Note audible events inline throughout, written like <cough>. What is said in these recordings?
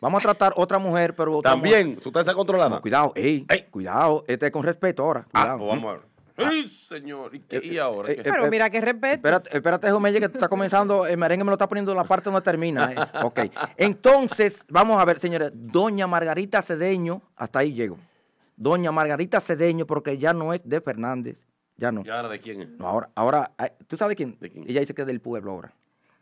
Vamos a tratar otra mujer, pero. También, ¿Usted se controlada. cuidado, ey, Cuidado, este con respeto ahora. Ah, pues vamos a ver. Ah. ¡Ey, señor! ¿Y, eh, ahora? Eh, pero eh, mira qué respeto. Espérate, espérate, Jomelle, que está comenzando. El merengue me lo está poniendo en la parte donde termina. <laughs> Ok. Entonces, vamos a ver, señores. Doña Margarita Cedeño, hasta ahí llego. Doña Margarita Cedeño, porque ya no es de Fernández, ya no. ¿Y ahora de quién es? No, ahora, ahora, ¿tú sabes quién? ¿De quién? Ella dice que es del pueblo ahora.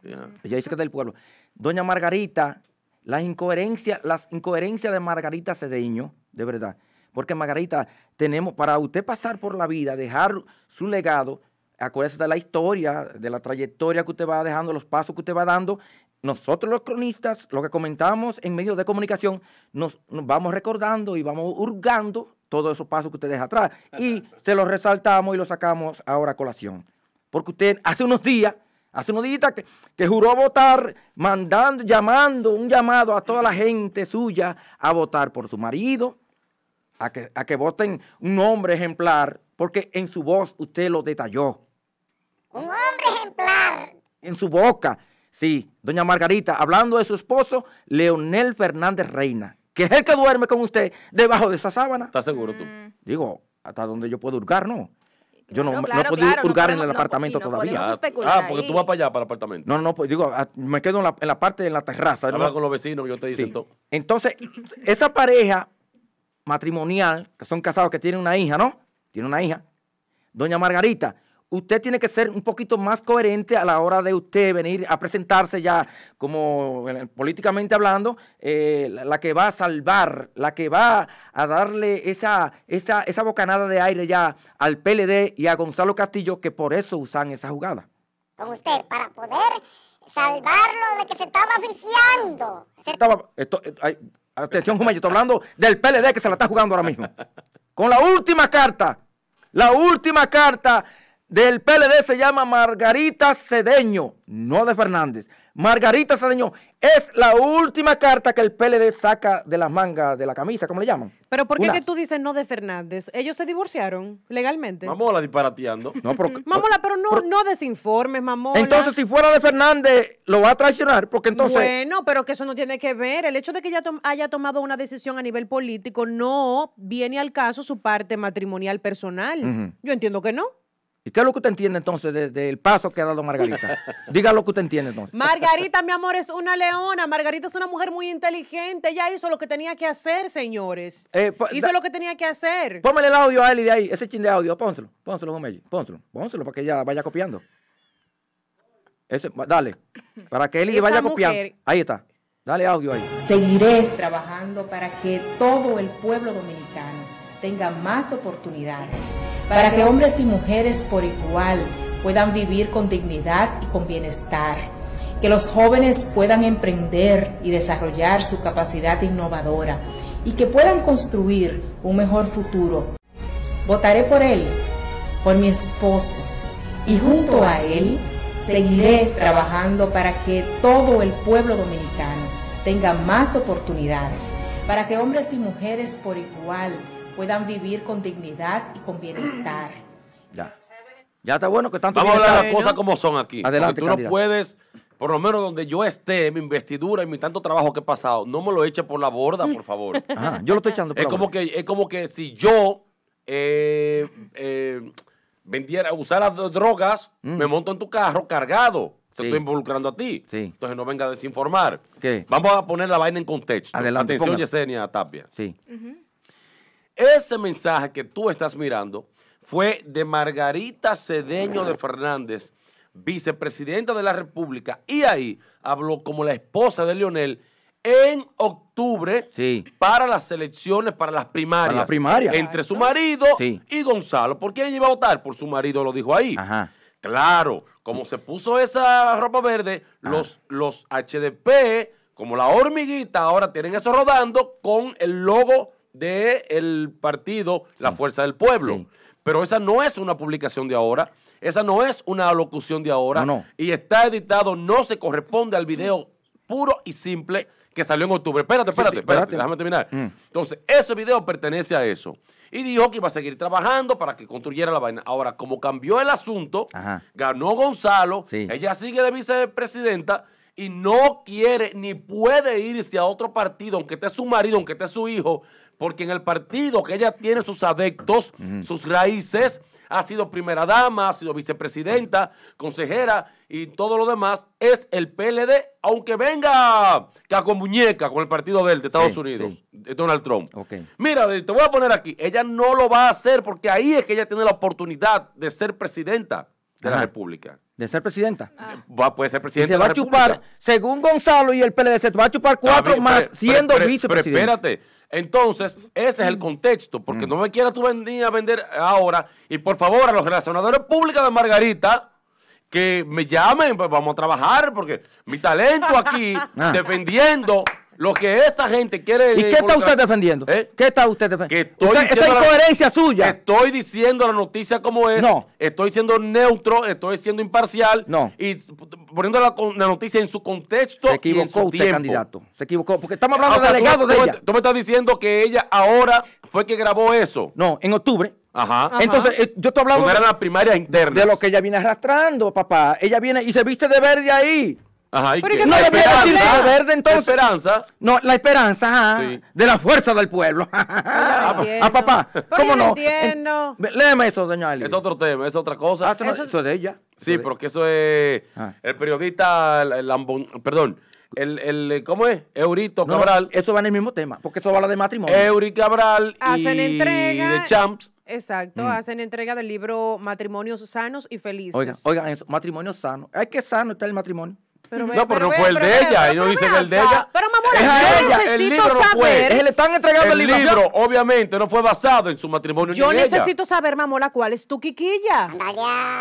Ella dice que es del pueblo. Doña Margarita, las incoherencias, las incoherencias de Margarita Cedeño, de verdad. Porque Margarita, tenemos, para usted pasar por la vida, dejar su legado, acuérdese de la historia, de la trayectoria que usted va dejando, los pasos que usted va dando. Nosotros los cronistas, lo que comentamos en medios de comunicación, nos, nos vamos recordando y vamos hurgando todos esos pasos que usted deja atrás. Y se los resaltamos y los sacamos ahora a colación. Porque usted hace unos días, hace unos días que, que juró votar, mandando, llamando, un llamado a toda la gente suya a votar por su marido, a que, a que voten un hombre ejemplar, porque en su voz usted lo detalló. Un hombre ejemplar. En su boca. Sí, doña Margarita, hablando de su esposo, Leonel Fernández Reina que es el que duerme con usted debajo de esa sábana. ¿Estás seguro tú? Mm. Digo, hasta donde yo puedo hurgar, ¿no? Yo no, he podido hurgar en el apartamento todavía. Ah, ah, porque tú vas para allá, para el apartamento. No, no, pues, digo, ah, me quedo en la, parte de la terraza. Habla con los vecinos, yo te dicen todo. Entonces, esa pareja matrimonial, que son casados, que tienen una hija, ¿no? Tiene una hija. Doña Margarita usted tiene que ser un poquito más coherente a la hora de usted venir a presentarse ya como eh, políticamente hablando, eh, la, que va a salvar, la que va a darle esa, esa, bocanada de aire ya al PLD y a Gonzalo Castillo, que por eso usan esa jugada. Con usted, para poder salvarlo de que se estaba asfixiando. Eh, atención, Jumay, yo estoy hablando del PLD que se la está jugando ahora mismo. Con la última carta, la última carta del PLD se llama Margarita Cedeño, no de Fernández. Margarita Cedeño es la última carta que el PLD saca de las mangas, de la camisa, ¿cómo le llaman? Pero ¿por qué tú dices no de Fernández? Ellos se divorciaron legalmente. Mamola disparateando. No, pero, <laughs> mamola, pero no, no desinformes, Mamola. Entonces, si fuera de Fernández, lo va a traicionar, porque entonces... Bueno, pero que eso no tiene que ver. El hecho de que ella haya tomado una decisión a nivel político no viene al caso su parte matrimonial personal. Yo entiendo que no. ¿Y qué es lo que usted entiende entonces del paso que ha dado Margarita? <laughs> Diga lo que usted entiende entonces. Margarita, mi amor, es una leona. Margarita es una mujer muy inteligente. Ella hizo lo que tenía que hacer, señores. Eh, hizo lo que tenía que hacer. Póngale el audio a Eli de ahí, ese chin de audio. Pónselo, pónselo, Gomelli. Pónselo, pónselo para que ella vaya copiando. dale, para que él vaya copiando. Ahí está. Dale audio ahí. Seguiré trabajando para que todo el pueblo dominicano tenga más oportunidades, para que hombres y mujeres por igual puedan vivir con dignidad y con bienestar, que los jóvenes puedan emprender y desarrollar su capacidad innovadora y que puedan construir un mejor futuro. Votaré por él, por mi esposo, y junto a él seguiré trabajando para que todo el pueblo dominicano tenga más oportunidades, para que hombres y mujeres por igual puedan vivir con dignidad y con bienestar. Ya. está bueno que tanto. Vamos a hablar las cosas como son aquí. Adelante. tú no puedes, por lo menos donde yo esté, mi investidura y mi tanto trabajo que he pasado, no me lo eche por la borda, por favor. <laughs> Ajá, yo lo estoy echando por es la como borda. que Es como que si yo eh, eh vendiera, usara drogas, mm. me monto en tu carro cargado. Te estoy involucrando a ti. Entonces no venga a desinformar. ¿Qué? Vamos a poner la vaina en contexto. Adelante, Atención, Yesenia Tapia. Sí. Ajá. Ese mensaje que tú estás mirando fue de Margarita Cedeño de Fernández, vicepresidenta de la República, y ahí habló como la esposa de Lionel en octubre para las elecciones, para las primarias. la Entre su marido y Gonzalo. ¿Por quién iba a votar? Por su marido, lo dijo ahí. Claro, como se puso esa ropa verde, los, los HDP, como la hormiguita, ahora tienen eso rodando con el logo del partido La Fuerza del Pueblo. Pero esa no es una publicación de ahora. Esa no es una alocución de ahora. Y está editado, no se corresponde al video puro y simple que salió en octubre. Espérate, espérate, espérate, déjame terminar. Mm. Entonces, ese video pertenece a eso. Y dijo que iba a seguir trabajando para que construyera la vaina. Ahora, como cambió el asunto, ganó Gonzalo, ella sigue de vicepresidenta y no quiere ni puede irse a otro partido, aunque esté su marido, aunque esté su hijo, porque en el partido que ella tiene sus adeptos, sus raíces, ha sido primera dama, ha sido vicepresidenta, consejera y todo lo demás, es el PLD, aunque venga Caco Muñeca con el partido de él, de Estados Unidos, De Donald Trump. Mira, te voy a poner aquí, ella no lo va a hacer porque ahí es que ella tiene la oportunidad de ser presidenta de la República. De ser presidenta. Ah. Va, puede ser presidenta. se va a chupar, según Gonzalo y el PLD, se va a chupar cuatro más siendo vicepresidente. Pero espérate, entonces, ese es el contexto, porque mm. no me quieras tú venir a vender ahora. Y por favor, a los relacionadores públicos de Margarita, que me llamen, pues vamos a trabajar, porque mi talento aquí, ah. defendiendo lo que esta gente quiere. ¿Y qué está usted defendiendo? ¿Eh? ¿Qué está usted defendiendo? Que esa incoherencia suya. Estoy diciendo la noticia como es. No. Estoy siendo neutro, estoy siendo imparcial. No. Y poniendo la, noticia en su contexto. Se equivocó y en su candidato. Se equivocó. Porque estamos hablando ah, de tú, Tú me estás diciendo que ella ahora fue que grabó eso. No, en octubre. Ajá. Entonces, eh, yo estoy hablando. De, eran las primarias internas. De lo que ella viene arrastrando, papá. Ella viene y se viste de verde ahí. Ajá, ¿y no, la esperanza verde entonces. Esperanza. No, la esperanza de la fuerza del pueblo. <laughs> Ah, ah, a ah, papá, ¿cómo no? Entiendo. Léeme eso, doña Ali. Es otro tema, es otra cosa. Ah, eso, es de ella. Sí, porque eso es el periodista, el, perdón, el, el, ¿cómo es? Eurito Cabral. eso va en el mismo tema, porque eso habla de matrimonio. Eury Cabral Hacen y entrega. de Champs. Exacto, mm. hacen entrega del libro Matrimonios Sanos y Felices. Oigan, oigan eso, matrimonios sanos. ¿Es que sano está el matrimonio? no, pero, no fue el de ella. Ellos dicen el de ella. Pero mamola es a ella. El libro pues. saber. no fue. Es, le están entregando el, el libro. obviamente, no fue basado en su matrimonio. Yo necesito saber, mamola, cuál es tu quiquilla. Anda,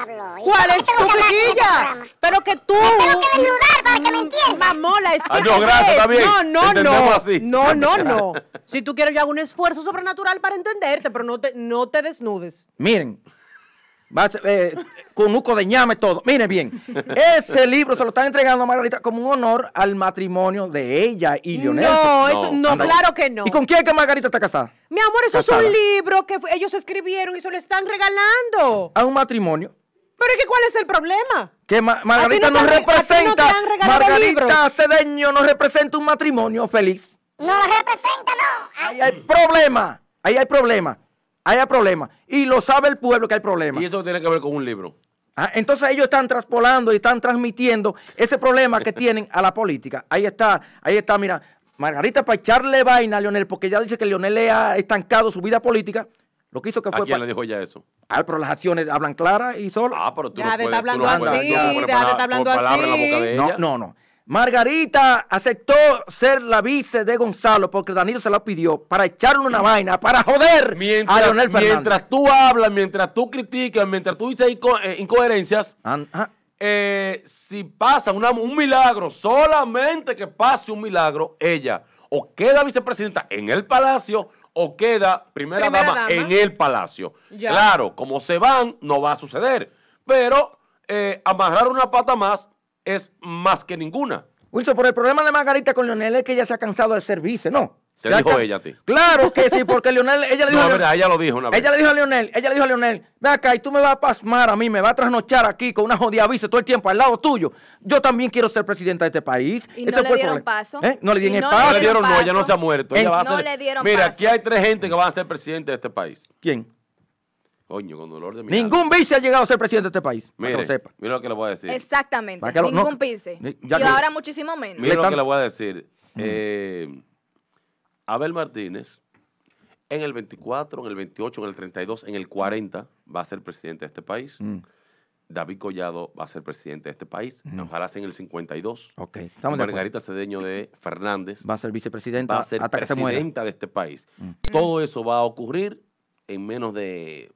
diablo. ¿Cuál es tu quiquilla? Este pero que tú. Me tengo que desnudar para que me mm, entiendas. Mamola, es ah, que. no, gracias, No, no, no. No, no, no. si tú quieres, yo hago un esfuerzo sobrenatural para entenderte, pero no te, no te desnudes. Miren, con un codeñame de ñame, todo. Mire bien, ese libro se lo están entregando a Margarita como un honor al matrimonio de ella y Lionel. No, eso, no, claro que no. ¿Y con quién es que Margarita está casada? Mi amor, eso es un libro que ellos escribieron y se lo están regalando. A un matrimonio. Pero es que ¿cuál es el problema? Que Margarita no, representa. Margarita Cedeño no representa un matrimonio feliz. No lo representa, no. Ahí hay problema. Ahí hay problema. Hay problemas. Y lo sabe el pueblo que hay problemas. Y eso tiene que ver con un libro. Ah, entonces ellos están traspolando y están transmitiendo ese problema que <laughs> tienen a la política. Ahí está, ahí está, mira, Margarita para echarle vaina a Leonel, porque ya dice que Leonel le ha estancado su vida política. Lo que hizo que fue. quién le dijo ya eso? Ah, pero las acciones hablan claras y solo. Ah, pero tú ya no puedes, hablando así, hablando así. No, no, no. Margarita aceptó ser la vice de Gonzalo porque Danilo se la pidió para echarle una vaina, para joder mientras, a Mientras tú hablas, mientras tú criticas, mientras tú dices eh, incoherencias, eh, si pasa un milagro, solamente que pase un milagro, ella o queda vicepresidenta en el palacio o queda primera, dama, en el palacio. Claro, como se van, no va a suceder. Pero eh, amarrar una pata más es más que ninguna. Wilson, por el problema de Margarita con Leonel es que ella se ha cansado del servicio, ¿no? Te dijo ella a ti. Claro que sí, porque Leonel, ella le <laughs> dijo. No, a Leonel, verdad, ella lo dijo una vez. Ella le dijo a Leonel, ella le dijo a Leonel, ve acá y tú me vas a pasmar a mí, me vas a trasnochar aquí con una jodida vice todo el tiempo al lado tuyo. Yo también quiero ser presidenta de este país. Y no, le dieron, paso. ¿Eh? no le dieron paso. No le dieron paso. No ella no se ha muerto. no le dieron Mira, aquí hay tres gente que van a ser presidente de este país. ¿Quién? Coño, con dolor de mi Ningún vice ha llegado a ser presidente de este país. que lo sepa. Mira lo que le voy a decir. Exactamente. Para que Ningún y ahora muchísimo menos. Mira lo que le voy a decir. Eh, Abel Martínez, en el 24, en el 28, en el 32, en el 40, va a ser presidente de este país. Mm. David Collado va a ser presidente de este país. Mm. Ojalá sea en el 52. Margarita Cedeño de Fernández va a ser vicepresidenta. Va a ser de este país. Mm. Todo eso va a ocurrir en menos de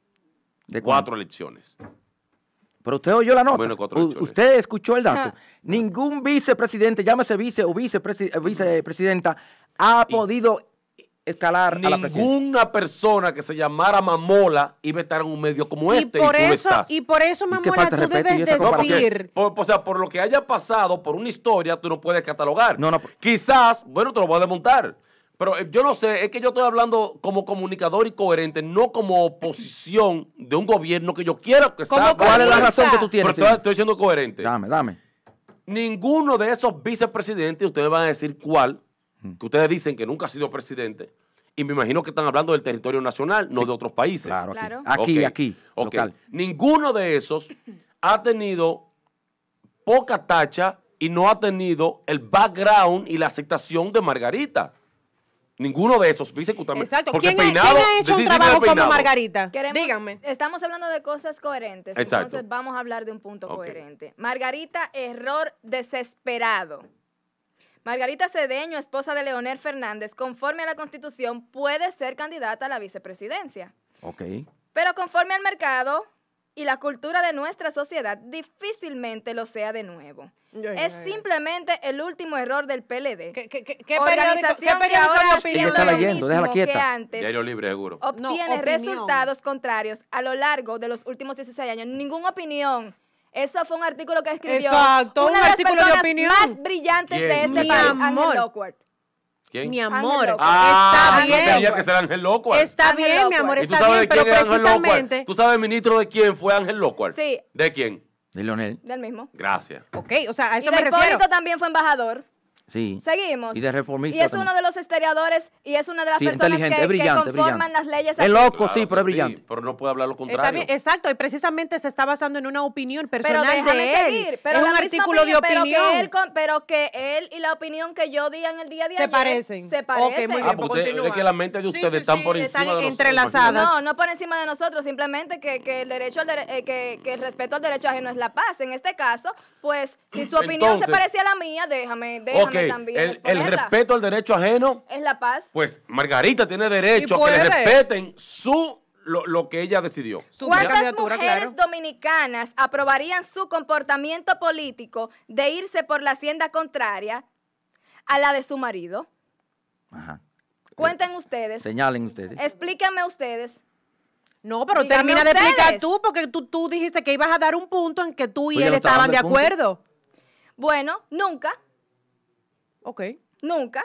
¿De cuatro elecciones. Pero usted oyó la nota. usted escuchó el dato. Ningún vicepresidente, llámese vice o vicepresidenta, eh, ha podido escalar Ninguna persona que se llamara Mamola iba a en un medio como este. y, eso, por eso, Mamola, tú debes decir. o sea, por lo que haya pasado, por una historia, tú no puedes catalogar. No, no. Quizás, bueno, te lo voy a desmontar pero eh, yo no sé, es que yo estoy hablando como comunicador y coherente, no como oposición de un gobierno que yo quiero que salga. ¿Cuál es la razón que tú tienes? Pero estoy, siendo coherente. Dame, dame. Ninguno de esos vicepresidentes, ustedes van a decir cuál, mm. que ustedes dicen que nunca ha sido presidente, y me imagino que están hablando del territorio nacional, no de otros países. Claro, aquí, aquí. Ninguno de esos ha tenido poca tacha y no ha tenido el background y la aceptación de Margarita. Ninguno de esos dice Exacto. ¿Quién, ha hecho un trabajo como Margarita? Díganme. Estamos hablando de cosas coherentes. Exacto. Entonces vamos a hablar de un punto coherente. Margarita, error desesperado. Margarita Cedeño, esposa de Leonel Fernández, conforme a la Constitución, puede ser candidata a la vicepresidencia. Ok. Pero conforme al mercado, y la cultura de nuestra sociedad difícilmente lo sea de nuevo. es simplemente el último error del PLD. ¿Qué, qué, qué Organización periódico, que ahora está leyendo, déjala quieta. que libre, seguro. Obtiene resultados contrarios a lo largo de los últimos 16 años. Ninguna opinión. Eso fue un artículo que escribió Exacto, una un de las personas de opinión. más brillantes de este Mi país, Angel Lockwood. ¿Quién? Mi amor, está ah, bien. tenía que ser Ángel Está bien, mi amor, está tú sabes bien, de quién precisamente... ¿Tú sabes, ministro, de quién fue Ángel Locual. Sí. ¿De quién? De Leonel. Del mismo. Gracias. Ok, o sea, a eso y me Hipólito también fue embajador. Sí. Seguimos. Y es uno de los historiadores y es una de las personas que, que, conforman las leyes. Es loco, sí, pero es brillante. pero no puede hablar lo eh, contrario. exacto, y precisamente se está basando en una opinión personal de él. pero es un artículo de opinión. Pero que, él, y la opinión que yo di en el día a día. Se parecen. Se parecen. Ah, pues es que la mente de ustedes están por encima de entrelazadas. No, no por encima de nosotros, simplemente que, que el derecho al eh, que, el respeto al derecho ajeno es la paz. En este caso, pues, si su opinión se parecía a la mía, déjame, déjame el, respeto al derecho ajeno es la paz. Pues Margarita tiene derecho a que respeten su lo, que ella decidió. ¿Cuántas mujeres dominicanas aprobarían su comportamiento político de irse por la hacienda contraria a la de su marido? Ajá. Cuenten ustedes. Señalen ustedes. Explíquenme ustedes. No, pero termina de explicar tú, porque tú, dijiste que ibas a dar un punto en que tú y él estaban de acuerdo. Bueno, nunca. Ok. Nunca.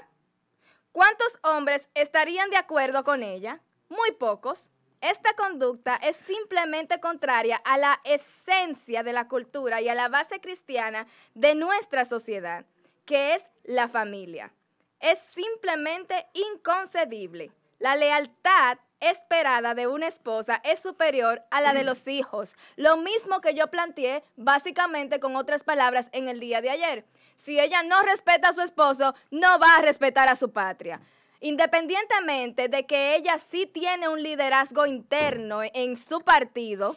¿Cuántos hombres estarían de acuerdo con ella? Muy pocos. Esta conducta es simplemente contraria a la esencia de la cultura y a la base cristiana de nuestra sociedad, que es la familia. Es simplemente inconcebible. La lealtad esperada de una esposa es superior a la de los hijos, lo mismo que yo planteé básicamente con otras palabras en el día de ayer. Si ella no respeta a su esposo, no va a respetar a su patria. Independientemente de que ella sí tiene un liderazgo interno en su partido,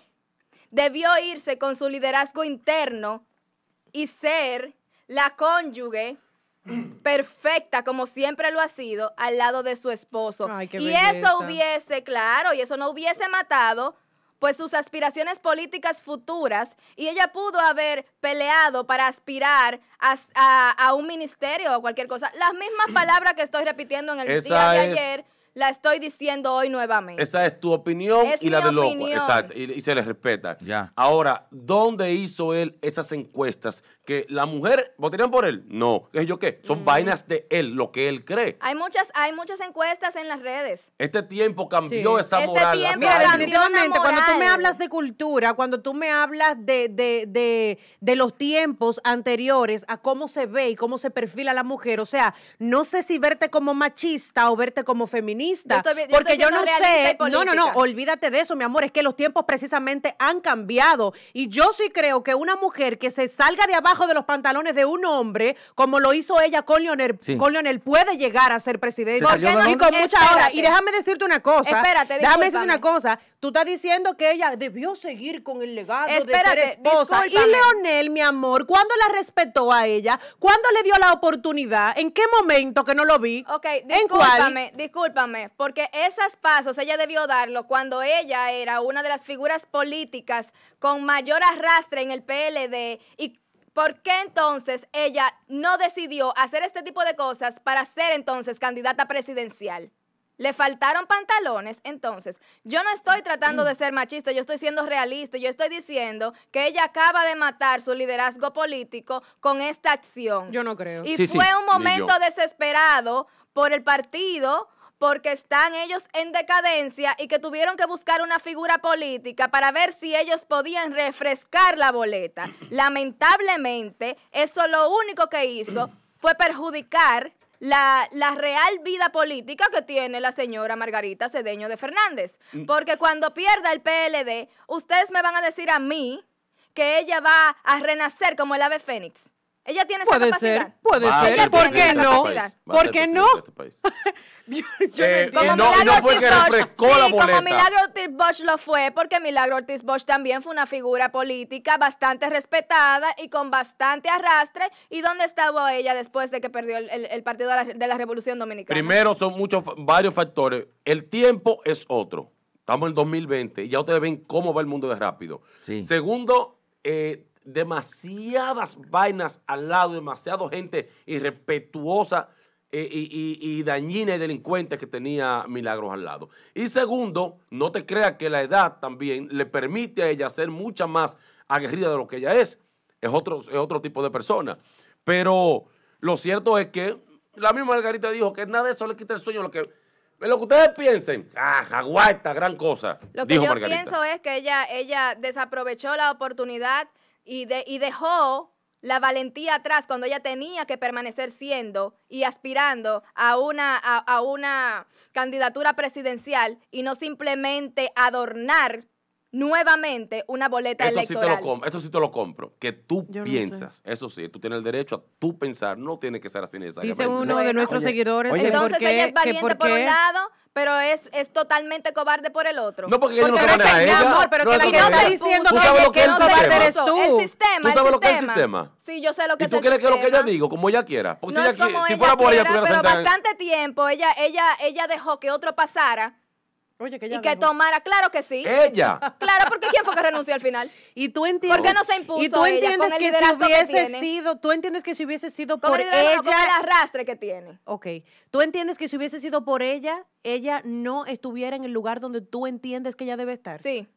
debió irse con su liderazgo interno y ser la cónyuge perfecta, como siempre lo ha sido, al lado de su esposo. y eso hubiese, claro, y eso no hubiese matado pues sus aspiraciones políticas futuras y ella pudo haber peleado para aspirar a, a, un ministerio o cualquier cosa. Las mismas palabras que estoy repitiendo en el día de ayer la estoy diciendo hoy nuevamente. Esa es tu opinión y la de loco. Exacto. Y, se les respeta. Ya. Ahora, ¿dónde hizo él esas encuestas? Que la mujer votarían por él. No. ¿Qué yo qué? Son mm. vainas de él, lo que él cree. Hay muchas, hay muchas encuestas en las redes. Este tiempo cambió esa este moral. Mira, definitivamente, cuando tú me hablas de cultura, cuando tú me hablas de los tiempos anteriores a cómo se ve y cómo se perfila la mujer, o sea, no sé si verte como machista o verte como feminista porque yo no sé. No, no, no, olvídate de eso, mi amor. Es que los tiempos precisamente han cambiado. Y yo sí creo que una mujer que se salga de abajo de los pantalones de un hombre, como lo hizo ella con Leonel, con Leonel puede llegar a ser presidente. y con mucha hora. Y déjame decirte una cosa. Espérate, déjame decirte una cosa. Tú estás diciendo que ella debió seguir con el legado de ser esposa. Y Leonel, mi amor, ¿cuándo la respetó a ella? ¿Cuándo le dio la oportunidad? ¿En qué momento que no lo vi? Ok, discúlpame, discúlpame, porque esos pasos ella debió darlo cuando ella era una de las figuras políticas con mayor arrastre en el PLD y ¿Por qué entonces ella no decidió hacer este tipo de cosas para ser entonces candidata presidencial? Le faltaron pantalones, entonces yo no estoy tratando de ser machista, yo estoy siendo realista, yo estoy diciendo que ella acaba de matar su liderazgo político con esta acción. Yo no creo. Y fue un momento desesperado por el partido porque están ellos en decadencia y que tuvieron que buscar una figura política para ver si ellos podían refrescar la boleta. <clears throat> Lamentablemente, eso lo único que hizo fue perjudicar la, la, real vida política que tiene la señora Margarita Cedeño de Fernández. Mm. Porque cuando pierda el PLD, ustedes me van a decir a mí que ella va a renacer como el ave fénix. Ella tiene esa puede Ser, puede este ser, ¿por qué no? Este ¿Por <laughs> qué no? Eh, fue que refrescó la boleta. como Milagro Ortiz Bosch lo fue, porque Milagro Ortiz Bosch también fue una figura política bastante respetada y con bastante arrastre. ¿Y dónde estaba ella después de que perdió el, partido de la, Revolución Dominicana? Primero, son muchos, varios factores. El tiempo es otro. Estamos en 2020 y ya ustedes ven cómo va el mundo de rápido. Segundo, eh, demasiadas vainas al lado, demasiado gente irrespetuosa eh, y, y, dañina y delincuente que tenía Milagros al lado. Y segundo, no te creas que la edad también le permite a ella ser mucha más aguerrida de lo que ella es. Es otro, es otro tipo de persona. Pero lo cierto es que la misma Margarita dijo que nada de eso le quita el sueño. Lo que, lo que ustedes piensen, ah, aguanta, gran cosa. Lo que yo pienso es que ella, ella desaprovechó la oportunidad y, de, y dejó la valentía atrás cuando ella tenía que permanecer siendo y aspirando a una, a, a una candidatura presidencial y no simplemente adornar nuevamente una boleta eso electoral. Sí te lo eso sí te lo compro. Que tú piensas. Eso sí, tú tienes el derecho a tú pensar. No tiene que ser así esa. Dice uno de nuestros seguidores. Oye, entonces ella es valiente por, un lado, pero es, es totalmente cobarde por el otro. No, porque, porque ella no se maneja ella. Amor, pero no que la gente está diciendo que el cobarde eres tú. El sistema, ¿Tú sabes el lo que es el sistema? Sí, yo sé lo que es el sistema. ¿Y tú quieres que lo que ella diga, como ella quiera? Porque si fuera por ella, Pero bastante tiempo, ella, ella, ella dejó que otro pasara y que tomara, claro que sí. Ella. <laughs> Claro, porque quién fue que renunció al final. Y tú entiendes. ¿Por qué no se impuso? Y tú entiendes que si hubiese sido, tú entiendes que si hubiese sido por ella, el arrastre que tiene. Ok. Tú entiendes que si hubiese sido por ella, ella no estuviera en el lugar donde tú entiendes que ella debe estar. Sí.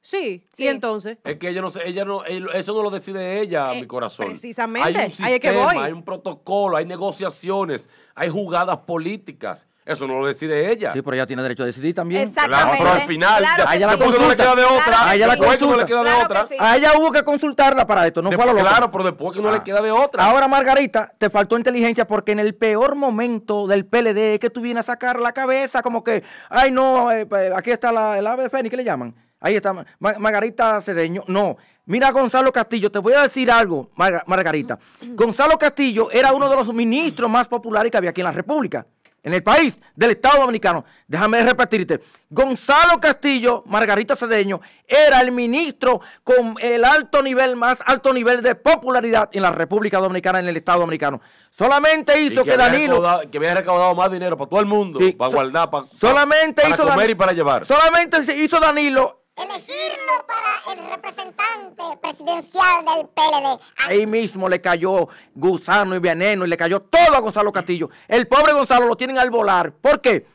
Sí, ¿Y entonces? Es que ella no, ella no, eh, eso no lo decide ella, eh, mi corazón. Precisamente. Hay un sistema, hay un protocolo, hay negociaciones, hay jugadas políticas. Eso no lo decide ella. Sí, pero ella tiene derecho a decidir también. pero al final, a ella la queda de otra. ella la consulta. queda de otra. A ella hubo que consultarla para esto, no Claro, pero después que no le ah. queda de otra. Ahora, Margarita, te faltó inteligencia porque en el peor momento del PLD es que tú vienes a sacar la cabeza como que, ay, no, eh, pues, aquí está la, el ave de ¿qué le llaman? Ahí está, Margarita Cedeño. No, mira Gonzalo Castillo, te voy a decir algo, Margarita. Mm. Gonzalo Castillo era uno de los ministros más populares que había aquí en la República en el país del Estado Dominicano. Déjame repetirte, Gonzalo Castillo, Margarita Cedeño, era el ministro con el alto nivel, más alto nivel de popularidad en la República Dominicana, en el Estado Dominicano. Solamente hizo que, Danilo... que había recaudado más dinero para todo el mundo, para guardar, para, solamente hizo comer y para llevar. Solamente hizo Danilo elegirlo para el representante presidencial del PLD. Ahí mismo le cayó gusano y veneno y le cayó todo a Gonzalo Castillo. El pobre Gonzalo lo tienen al volar. ¿Por qué?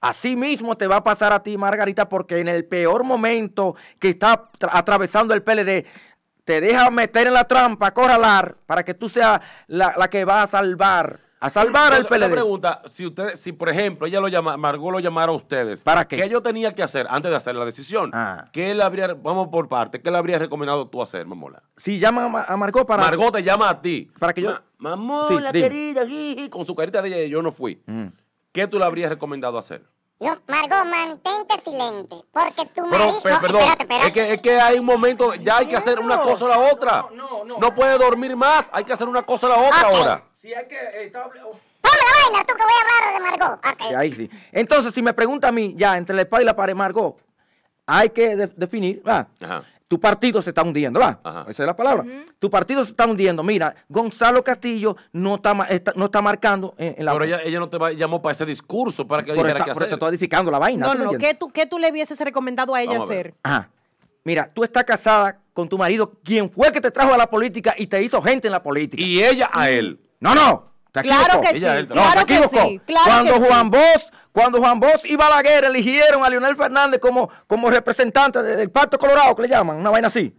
Así mismo te va a pasar a ti, Margarita, porque en el peor momento que está atravesando el PLD, te deja meter en la trampa, corralar, para que tú seas la, la que va a salvar a salvar al PLD. Una pregunta, si usted, si por ejemplo ella lo llama, Margot lo llamara a ustedes, ¿para qué? ¿Qué yo tenía que hacer antes de hacer la decisión? Ah. ¿Qué le habría, vamos por parte, qué le habrías recomendado tú hacer, mamola? Si llama a, Margot para. Margot te llama a ti. Para que yo. mamola, querida, con su carita de ella, yo no fui. Mm. ¿Qué tú le habrías recomendado hacer? Margot, mantente silente, porque tu marido... perdón, espérate, espérate. Es, que, hay un momento, ya hay que hacer una cosa o la otra. No, no, puede dormir más, hay que hacer una cosa o la otra ahora. Si es que está... vaina, tú que voy a hablar de Margot! Ahí sí. Entonces, si me pregunta a mí, ya, entre la espada y la pared, Margot, hay que definir, ¿va? Tu partido se está hundiendo, ¿va? Esa es la palabra. Tu partido se está hundiendo. Mira, Gonzalo Castillo no está, no está marcando en, la. Pero ella, ella, no te llamó para ese discurso, para que dijera que hacer. edificando la vaina. No, no, no. ¿Qué tú, le hubieses recomendado a ella hacer? Ajá. Mira, tú estás casada con tu marido, quien fue que te trajo a la política y te hizo gente en la política. Y ella a él. No, no. Te claro que sí. claro que sí. cuando Juan Bos cuando Juan Bosch y Balaguer eligieron a Leonel Fernández como, como representante del Pacto Colorado, que le llaman, una vaina así.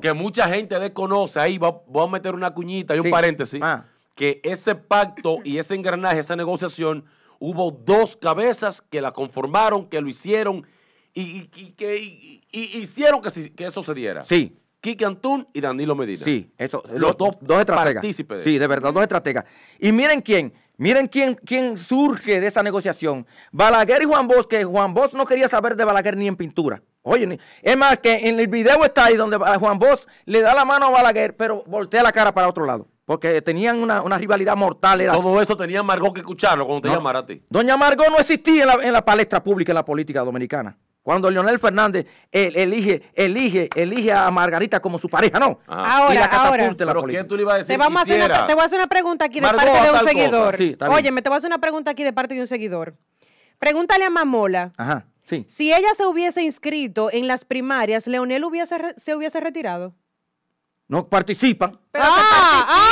Que mucha gente desconoce, ahí voy a meter una cuñita y un paréntesis, ah. que ese pacto y ese engranaje, esa negociación, hubo dos cabezas que la conformaron, que lo hicieron y, que hicieron que, que eso se diera. Sí. Kiki Antún y Danilo Medina. Sí, eso, los, dos, estrategas. sí, de verdad, dos estrategas. Y miren quién, miren quién, quién surge de esa negociación. Balaguer y Juan Bosque. Juan Bosch no quería saber de Balaguer ni en pintura. Oye, es más que en el video está ahí donde Juan Bosch le da la mano a Balaguer, pero voltea la cara para otro lado. Porque tenían una, rivalidad mortal. Todo eso tenía Margot que escucharlo cuando te llamara a ti. Doña Margot no existía en la, en la palestra pública, en la política dominicana. Cuando Leonel Fernández elige, elige, elige a Margarita como su pareja, no. Ahora, y la ahora. La qué tú le ibas a decir? Te, vamos a hacer te voy a hacer una pregunta aquí de parte de un seguidor. Sí, Oye, me te voy a hacer una pregunta aquí de parte de un seguidor. Pregúntale a Mamola. Ajá. Sí. Si ella se hubiese inscrito en las primarias, Leonel hubiese, se hubiese retirado. No participan. ¡Ah! ah,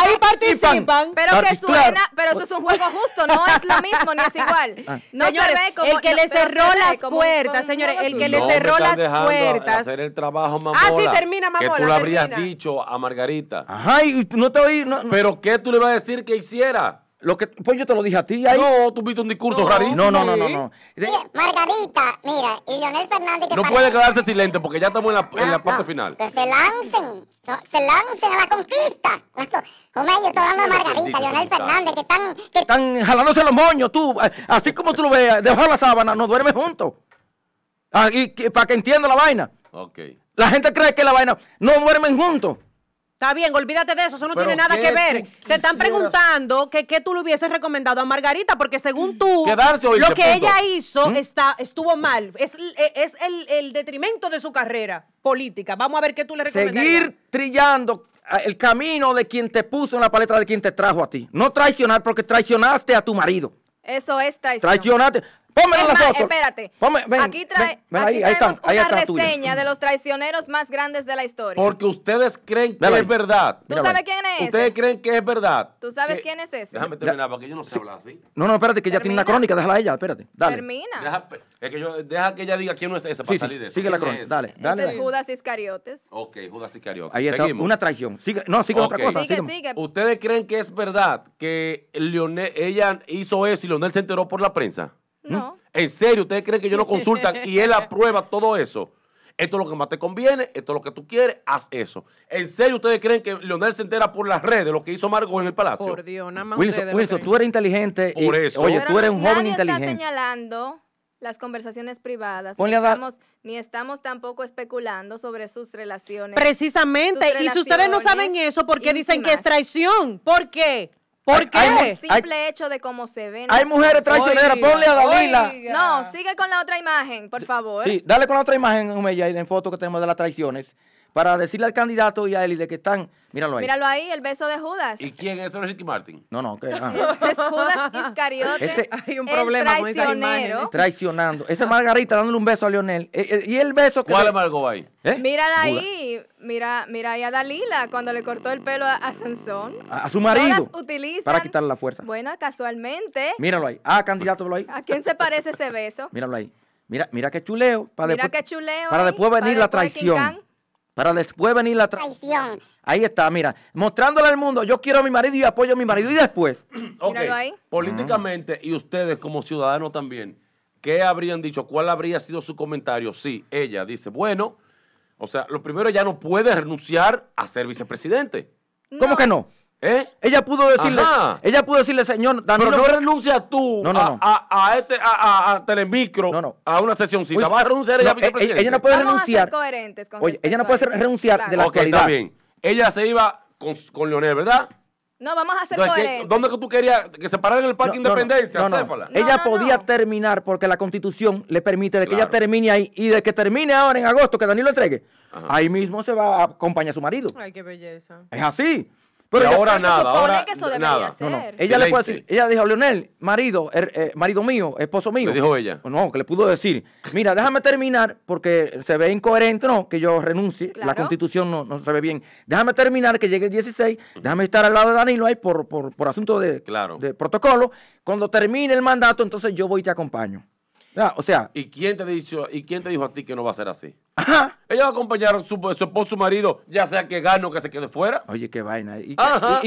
Ahí participan. Pero que suena, pero eso es un juego justo, no es lo mismo ni es igual. Ah. No señores, se ve como, el que le cerró las puertas, señores, el que le cerró las puertas. Hacer el trabajo, ah, mamola. Ah, sí, termina, mamola. Que tú le habrías dicho a Margarita. Ajá, y no te oí. pero ¿qué tú le vas a decir que hiciera? Lo que, pues yo te lo dije a ti. Ahí. No, tuviste un discurso rarísimo. No, no, no, no. no. Margarita, mira, y Leonel Fernández. Que no puede quedarse silente porque ya estamos en la, parte final. se lancen, se lancen a la conquista. Hombre, yo estoy hablando de Margarita, Leonel Fernández, que están. Que... Están jalándose los moños, tú. Eh, así como tú lo veas, deja la sábana, no duermes juntos. Ah, para que entienda la vaina. La gente cree que la vaina. No duermen juntos. Está bien, olvídate de eso, eso no tiene nada que ver. Te están preguntando que qué tú le hubieses recomendado a Margarita, porque según tú, lo que ella hizo ¿Mm? está, estuvo mal. Es, el, detrimento de su carrera política. Vamos a ver qué tú le recomendaste. Seguir trillando el camino de quien te puso en la paleta de quien te trajo a ti. No traicionar porque traicionaste a tu marido. Eso es traicionar. Traicionarte. Espérate. aquí, trae, ahí, traemos ahí una reseña de los traicioneros más grandes de la historia. Porque ustedes creen que es verdad. ¿Tú sabes quién es? Ustedes creen que es verdad. ¿Tú sabes eh, quién es ese? Déjame terminar, porque yo no sé hablar así. No, no, espérate, que ella tiene una crónica, déjala a ella, espérate. Dale. Termina. es que yo, deja que ella diga quién no es esa para salir de eso. Sigue la crónica, dale, dale. es Judas Iscariotes. Ok, Judas Iscariotes. Ahí está, una traición. Sigue, no, sigue otra cosa. Sigue, sigue, ¿Ustedes creen que es verdad que Leonel, ella hizo eso y Leonel se enteró por la prensa? ¿Mm? ¿En serio? ¿Ustedes creen que yo no consultan y él <laughs> aprueba todo eso? Esto es lo que más te conviene, esto es lo que tú quieres, haz eso. ¿En serio ustedes creen que Leonel se entera por las redes lo que hizo Margot en el palacio? Por Dios, nada más Wilson, tú eres inteligente. Por eso. Oye, tú eres un joven inteligente. está señalando las conversaciones privadas. Ni estamos, ni, estamos, tampoco especulando sobre sus relaciones. Precisamente, y si ustedes no saben eso, ¿por qué dicen que es traición? ¿Por qué? ¿Por qué? Hay, simple hecho de cómo se ven. Hay mujeres traicioneras, ponle a la No, sigue con la otra imagen, por favor. Sí, dale con la otra imagen, Humeya, y en foto que tenemos de las traiciones para decirle al candidato y a él y de que están. Míralo ahí. Míralo ahí, el beso de Judas. ¿Y quién es Ricky Martin? No, no, ¿qué? Ah. <laughs> es Judas Iscariote. hay un problema con esa Traicionando. Esa Margarita dándole un beso a Lionel. Eh, eh, y el beso que. ¿Cuál es Margot ahí? ¿Eh? Míralo Mírala ahí. Mira, mira ahí a Dalila cuando le cortó el pelo a, Sansón. A, su marido. Para quitarle la fuerza. Bueno, casualmente. Míralo ahí. Ah, candidato, lo ahí. ¿A quién se parece ese beso? <laughs> Míralo ahí. Mira, mira qué chuleo. Para mira qué chuleo. Para después venir la traición. Para después venir la traición. Ahí está, mira. Mostrándole al mundo, yo quiero a mi marido y apoyo a mi marido. Y después. <clears throat> Políticamente, y ustedes como ciudadanos también, ¿qué habrían dicho? ¿Cuál habría sido su comentario? Sí, ella dice, bueno, o sea, lo primero, ya no puede renunciar a ser vicepresidente. ¿Cómo que no? ¿Eh? Ella pudo decirle, ella pudo decirle, señor, Daniel, no renuncias tú A, a, este a, a Telemicro a una sesióncita, pues, Va a renunciar ella e, Ella no puede renunciar. Oye, ella no puede renunciar de la okay, bien. Ella se iba con, con Leonel, ¿verdad? No, vamos a hacer coherentes. ¿Dónde que tú querías que se en el Parque Independencia? ella podía terminar porque la Constitución le permite de que ella termine ahí y de que termine ahora en agosto, que Danilo entregue. Ahí mismo se va a acompañar a su marido. Ay, qué belleza. Es así. Pero ahora nada, ahora que eso nada. Ser. Ella le puede decir, ella dijo, Leonel, marido, er, eh, marido mío, esposo mío. dijo ella. No, que le pudo decir, mira, déjame terminar porque se ve incoherente, no, que yo renuncie, la constitución no, se ve bien. Déjame terminar que llegue el 16, déjame estar al lado de Danilo ahí por, asunto de, protocolo. Cuando termine el mandato, entonces yo voy y te acompaño. O sea, ¿y quién te dijo, y quién te dijo a ti que no va a ser así? Ellos Ella va a acompañar su, su esposo, su marido, ya sea que gano o que se quede fuera. Oye, qué vaina. ¿Y,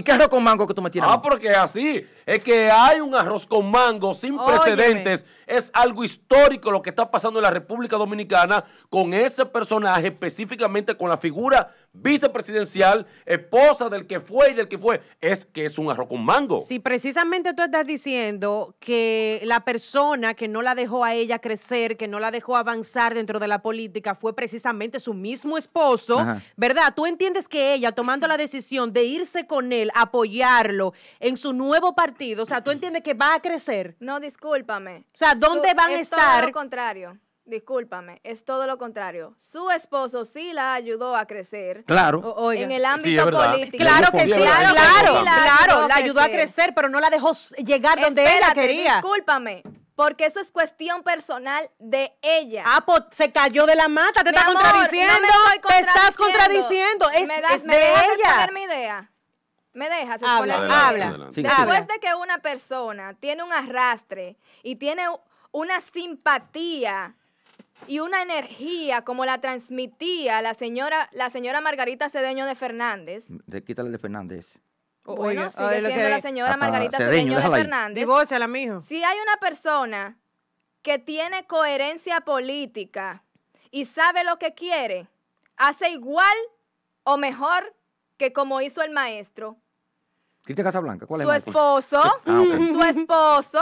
qué arroz con mango que tú me tienes? Ah, porque así. Es que hay un arroz con mango sin precedentes. Es algo histórico lo que está pasando en la República Dominicana con ese personaje, específicamente con la figura vicepresidencial, esposa del que fue y del que fue, es que es un arroz con mango. Si precisamente tú estás diciendo que la persona que no la dejó a ella crecer, que no la dejó avanzar dentro de la política, fue precisamente su mismo esposo, ¿verdad? Tú entiendes que ella tomando la decisión de irse con él, apoyarlo en su nuevo partido, o sea, tú entiendes que va a crecer. No, discúlpame. O sea, ¿dónde van a estar? Todo lo contrario. Discúlpame, es todo lo contrario. Su esposo sí la ayudó a crecer. Claro. en el ámbito político. Claro que sí, claro, claro, la Ayudó a crecer, pero no la dejó llegar donde ella quería. Discúlpame, porque eso es cuestión personal de ella. Ah, pues, se cayó de la mata, te está contradiciendo, Te estás contradiciendo. Es, me, dejas mi idea. Me dejas habla, habla. Después de que una persona tiene un arrastre y tiene una simpatía y una energía como la transmitía la señora, la señora Margarita Cedeño de Fernández. Mm, de, quítale de Fernández. Bueno, sigue siendo la señora ah, Margarita Cedeño, de Fernández. la mijo. Si hay una persona que tiene coherencia política y sabe lo que quiere, hace igual o mejor que como hizo el maestro. Cristian Casablanca, ¿cuál es? Su esposo, ah, su esposo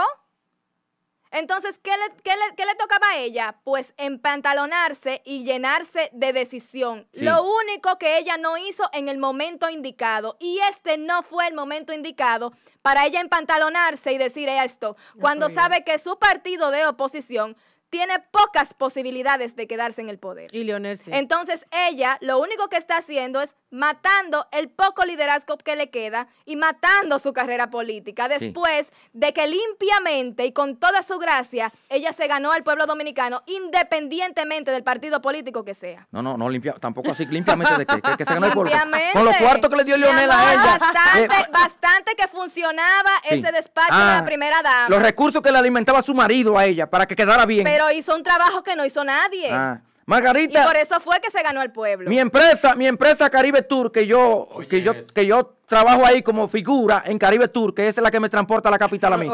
entonces, ¿qué le, tocaba a ella? Pues empantalonarse y llenarse de decisión. Lo único que ella no hizo en el momento indicado. Y este no fue el momento indicado para ella empantalonarse y decir esto. Cuando sabe que su partido de oposición tiene pocas posibilidades de quedarse en el poder. Y Leonel sí. Entonces ella lo único que está haciendo es matando el poco liderazgo que le queda y matando su carrera política después de que limpiamente y con toda su gracia ella se ganó al pueblo dominicano independientemente del partido político que sea. No, no, no limpia, tampoco así limpiamente de que, se ganó el Con los cuartos que le dio Leonel a ella. Eh, bastante, que funcionaba ese despacho de la ah, primera dama. Los recursos que le alimentaba su marido a ella para que quedara bien hizo un trabajo que no hizo nadie. Ah. Margarita. Y por eso fue que se ganó el pueblo. Mi empresa, mi empresa Caribe Tour, que yo, que yo, que yo trabajo ahí como figura en Caribe Tour, que es la que me transporta a la capital a mí.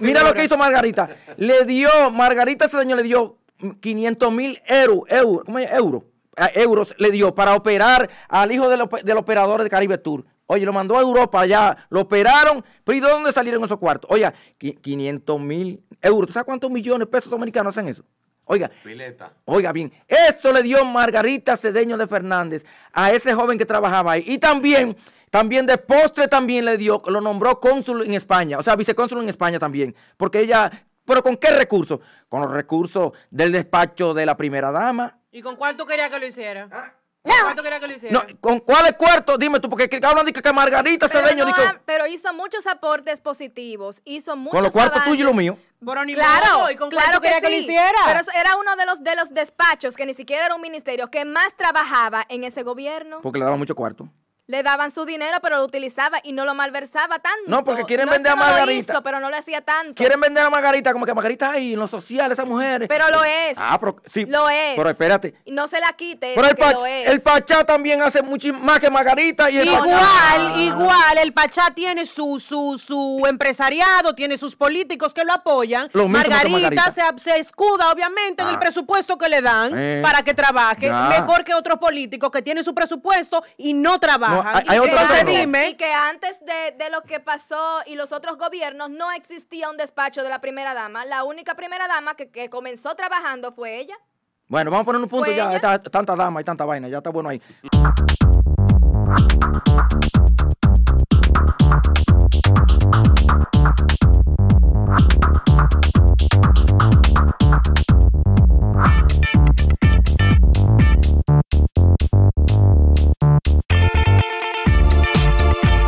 mira, lo que hizo Margarita. le dio, Margarita ese señor le dio 500 mil euros, euros, ah, euros, le dio para operar al hijo del operador de Caribe Tour. Oye, lo mandó a Europa ya lo operaron, pero ¿y de dónde salieron esos cuartos? Oiga, 500 mil euros. ¿Tú sabes cuántos millones de pesos dominicanos hacen eso? Oiga, Pileta. oiga bien, eso le dio Margarita Cedeño de Fernández a ese joven que trabajaba ahí. Y también, también de postre también le dio, lo nombró cónsul en España, o sea, vicecónsul en España también, porque ella, pero ¿con qué recursos? Con los recursos del despacho de la primera dama. ¿Y con cuánto quería que lo hiciera? ¿Ah? No. ¿Con cuáles cuartos? Dime tú, porque hablan de que Margarita pero Cedeño. Pero hizo muchos aportes positivos. Hizo muchos. Con los cuartos tuyos y los míos. ni claro, claro que, sí, que lo hiciera? Pero era uno de los, de los despachos, que ni siquiera era un ministerio, que más trabajaba en ese gobierno. Porque le daba mucho cuarto. Le daban su dinero, pero lo utilizaba y no lo malversaba tanto. No, porque quieren vender a Margarita. pero no lo hacía tanto. Quieren vender a Margarita, como que Margarita ahí, en lo social, esa mujer. Pero lo es. Ah, pero sí. Lo es. Pero espérate. No se la quite. Pero el, Pachá también hace mucho más que Margarita. Y el igual, ah. igual. El Pachá tiene su, su, empresariado, tiene sus políticos que lo apoyan. Margarita, Se, escuda, obviamente, en el ah. presupuesto que le dan eh. para que trabaje. Mejor que otros políticos que tienen su presupuesto y no trabajan hay, Y que antes de, lo que pasó y los otros gobiernos no existía un despacho de la primera dama. La única primera dama que, comenzó trabajando fue ella. Bueno, vamos a poner un punto ya. tanta dama y tanta vaina, ya está bueno ahí.